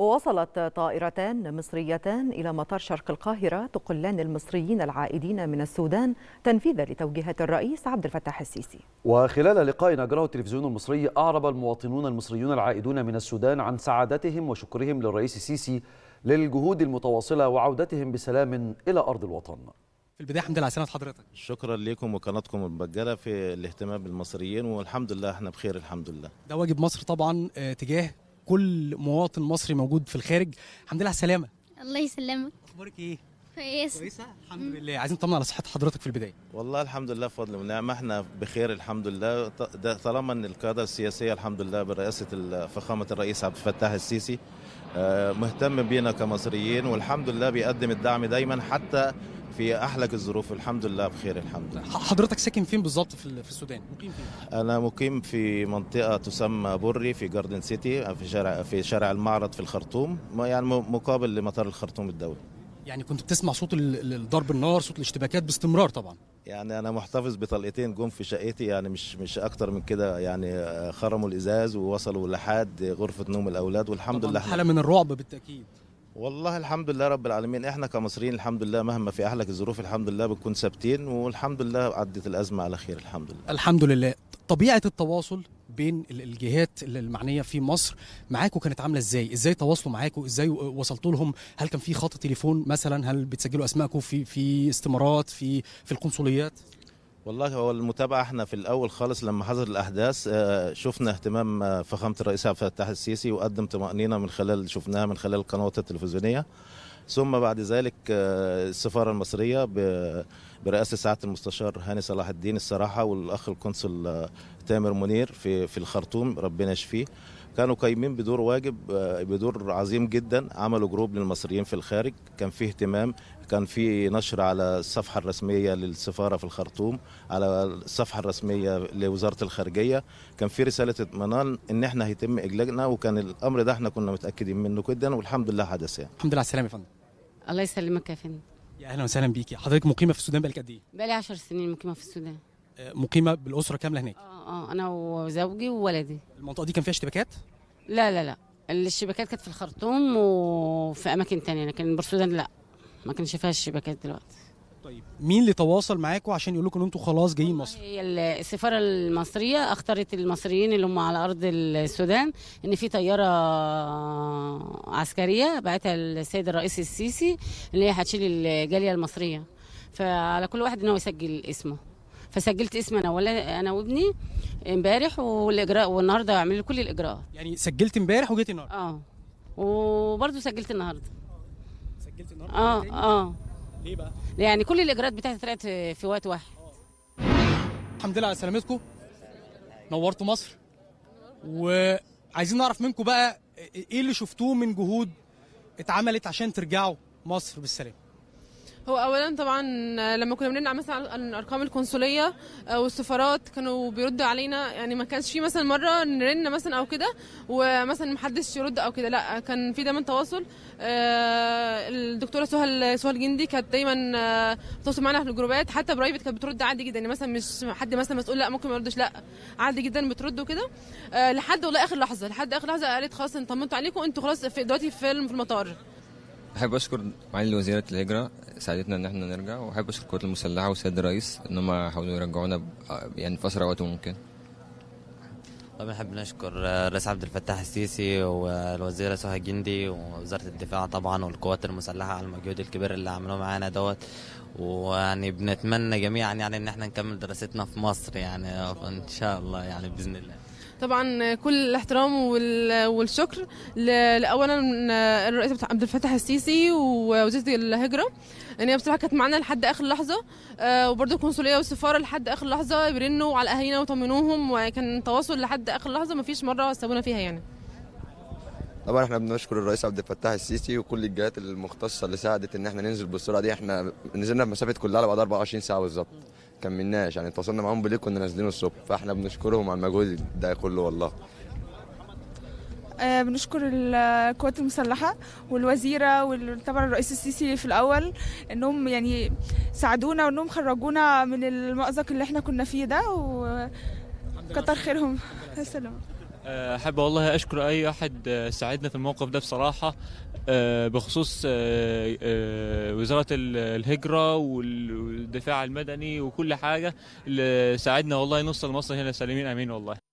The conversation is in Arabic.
ووصلت طائرتان مصريتان إلى مطار شرق القاهرة تقلان المصريين العائدين من السودان تنفيذا لتوجيهات الرئيس عبد الفتاح السيسي وخلال لقاء أجراه التلفزيون المصري أعرب المواطنون المصريون العائدون من السودان عن سعادتهم وشكرهم للرئيس السيسي للجهود المتواصلة وعودتهم بسلام إلى أرض الوطن في البدايه الحمد لله على سلامه حضرتك شكرا لكم وقناتكم المبجله في الاهتمام بالمصريين والحمد لله احنا بخير الحمد لله ده واجب مصر طبعا آه، تجاه كل مواطن مصري موجود في الخارج الحمد لله على السلامه الله يسلمك اخبارك ايه كويسه كويسه الحمد لله عايزين نطمن على صحه حضرتك في البدايه والله الحمد لله بفضل ونعمه احنا بخير الحمد لله ده طالما ان القياده السياسيه الحمد لله برئاسه فخامه الرئيس عبد الفتاح السيسي آه، مهتم بينا كمصريين والحمد لله بيقدم الدعم دايما حتى في احلك الظروف الحمد لله بخير الحمد لله حضرتك ساكن فين بالظبط في, في السودان مقيم فين انا مقيم في منطقه تسمى بري في جاردن سيتي في شارع في شارع المعرض في الخرطوم يعني مقابل لمطار الخرطوم الدولي يعني كنت بتسمع صوت ضرب النار صوت الاشتباكات باستمرار طبعا يعني انا محتفظ بطلقتين جم في شقتي يعني مش مش اكتر من كده يعني آه، خرموا الازاز ووصلوا لحد غرفه نوم الاولاد والحمد لله حاله من الرعب بالتاكيد والله الحمد لله رب العالمين احنا كمصريين الحمد لله مهما في احلك الظروف الحمد لله بنكون ثابتين والحمد لله عدت الازمه على خير الحمد لله الحمد لله طبيعه التواصل بين الجهات المعنيه في مصر معاكم كانت عامله ازاي ازاي تواصلوا معاكم ازاي وصلتوا لهم هل كان في خط تليفون مثلا هل بتسجلوا اسماءكم في في استمارات في في القنصليات والله هو المتابعه احنا في الاول خالص لما حصلت الاحداث آه، شفنا اهتمام آه، فخامه الرئيس عبد الفتاح السيسي وقدم طمانينه من خلال شفناها من خلال القنوات التلفزيونيه ثم بعد ذلك آه، السفاره المصريه برئاسه سعاده المستشار هاني صلاح الدين الصراحه والاخ القنصل آه، تامر منير في في الخرطوم ربنا يشفيه كانوا قايمين بدور واجب آه، بدور عظيم جدا عملوا جروب للمصريين في الخارج كان فيه اهتمام كان في نشر على الصفحة الرسمية للسفارة في الخرطوم على الصفحة الرسمية لوزارة الخارجية كان في رسالة اطمئنان ان احنا هيتم اجلاجنا وكان الامر ده احنا كنا متأكدين منه جدا والحمد لله حدث يعني الحمد لله على السلامة يا فندم الله يسلمك يا فندم يا اهلا وسهلا بيكي حضرتك مقيمه في السودان بقالك قد ايه بقالي 10 سنين مقيمه في السودان آه، مقيمه بالاسره كامله هناك اه اه انا وزوجي وولدي المنطقه دي كان فيها اشتباكات لا لا لا الشبكات كانت في الخرطوم وفي اماكن تانية لكن السودان لا ما كانش فيها الشبكات دلوقتي طيب مين اللي تواصل معاكم عشان يقول لكم ان انتوا خلاص جايين مصر هي السفاره المصريه اختارت المصريين اللي هم على ارض السودان ان في طياره عسكريه بعتها السيد الرئيس السيسي اللي هي هتشيل الجاليه المصريه فعلى كل واحد ان هو يسجل اسمه فسجلت اسمي انا ولا انا وابني امبارح والاجراء والنهارده هعمل لي كل الاجراءات يعني سجلت امبارح وجيت النهارده اه وبرده سجلت النهارده سجلت النهارده اه اه ليه بقى يعني كل الاجراءات بتاعتي طلعت في وقت واحد الحمد لله على سلامتكم نورتوا مصر وعايزين نعرف منكم بقى ايه اللي شفتوه من جهود اتعملت عشان ترجعوا مصر بالسلام هو اولا طبعا آه، لما كنا بنرجع مثلا الارقام القنصليه آه، والسفارات كانوا بيردوا علينا يعني ما كانش في مثلا مره نرن مثلا او كده ومثلا محدش يرد او كده لا كان في دايما تواصل آه، الدكتوره سهى سهى الجندي كانت دايما بتتواصل معانا في الجروبات حتى برايفت كانت بترد عادي جدا يعني مثلا مش حد مثلا مسؤول لا ممكن ما يردش لا عادي جدا بترد وكده لحد والله اخر لحظه لحد اخر لحظه قالت خلاص طمنتوا عليكم انتوا خلاص في دلوقتي في المطار احب اشكر معالي وزيره الهجره ساعدتنا ان احنا نرجع واحب اشكر القوات المسلحه والسيد الرئيس ان هم حاولوا يرجعونا يعني في اسرع وقت ممكن طبعا بحب نشكر آه، الرئيس عبد الفتاح السيسي والوزيره سهى جندي ووزاره الدفاع طبعا والقوات المسلحه على المجهود الكبير اللي عملوه معانا دوت ويعني بنتمنى جميعا يعني ان احنا نكمل دراستنا في مصر يعني ان شاء الله يعني باذن الله طبعا كل الاحترام والشكر لاولا الرئيس عبد الفتاح السيسي ووزيره الهجره ان يعني هي بصراحه كانت معانا لحد اخر لحظه آه، وبرده القنصليه والسفاره لحد اخر لحظه بيرنوا على اهالينا وطمنوهم وكان تواصل لحد اخر لحظه ما فيش مره سابونا فيها يعني طبعا احنا بنشكر الرئيس عبد الفتاح السيسي وكل الجهات المختصه اللي ساعدت ان احنا ننزل بالسرعه دي احنا نزلنا بمسافه كلها على بعد 24 ساعه بالظبط كملناش يعني اتصلنا معاهم بالليل كنا نازلين الصبح فاحنا بنشكرهم على المجهود ده كله والله آه، بنشكر القوات المسلحه والوزيره وطبعا الرئيس السيسي في الاول انهم يعني ساعدونا وانهم خرجونا من المأزق اللي احنا كنا فيه ده وكتر خيرهم السلام آه، احب والله اشكر اي احد آه، ساعدنا في الموقف ده بصراحه آه، بخصوص آه، آه، وزارة الهجرة والدفاع المدني وكل حاجة اللي ساعدنا والله نوصل مصر هنا سالمين آمين والله